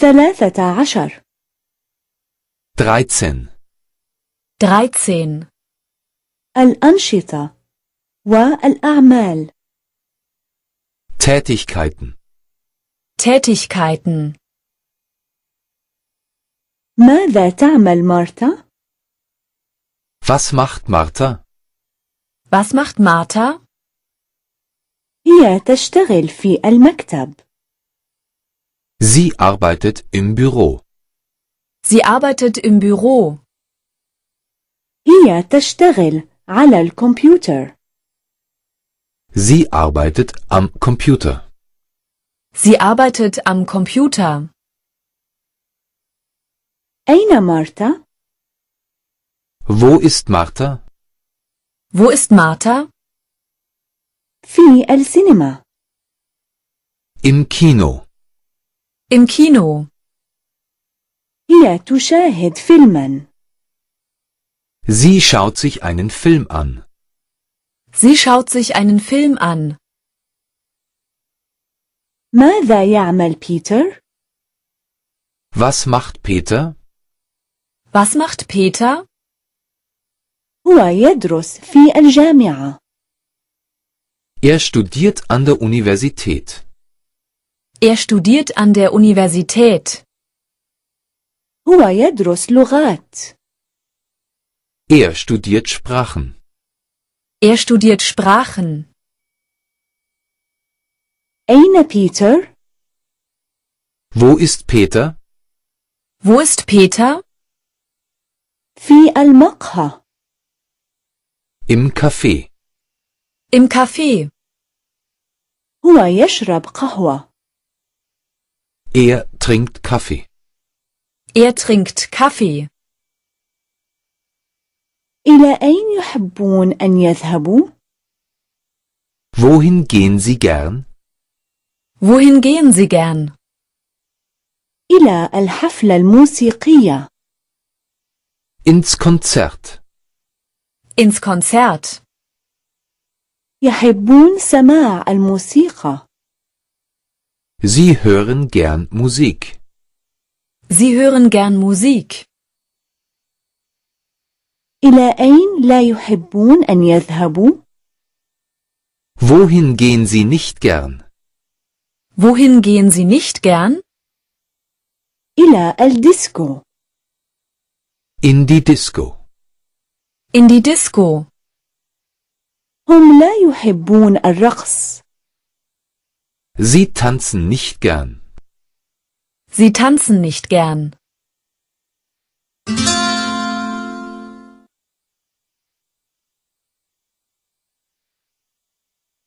ثلاثة عشر 13 13 الأنشطة والأعمال Tätigkeiten Tätigkeiten ماذا تعمل مارتا؟ Was macht Martha? Was macht Martha? هي تشتغل في المكتب. Sie arbeitet im Büro. Sie arbeitet im Büro. هي تشتغل على الكمبيوتر. Sie arbeitet am Computer. Sie arbeitet am Computer. أين مارتا؟ Wo ist Martha? Wo ist Martha? في السينما. Im Kino. Im Kino. Sie schaut sich einen Film an. Sie schaut sich einen Film an. Was macht Peter? Was macht Peter? Er studiert an der Universität. Er studiert an der Universität. هو يدرس لغات. Er studiert Sprachen. Er studiert Sprachen. أين Peter? Wo ist Peter? Wo ist Peter? في المقهى. Im Café. Im Café. هو يشرب قهوة. Er trinkt Kaffee. Er trinkt Kaffee. إلى أين يحبون أن يذهبوا؟ Wohin gehen Sie gern? Wohin gehen Sie gern? إلى الحفلة الموسيقية. Ins Konzert. Ins Konzert. يحبون سماع الموسيقى. Sie hören gern Musik. Sie hören gern Musik. إلى أين لا يحبون أن يذهبوا؟ Wohin gehen Sie nicht gern? Wohin gehen Sie nicht gern? إلى الديسكو. In die Disco. In die Disco. هم لا يحبون الرقص. Sie tanzen nicht gern. Sie tanzen nicht gern.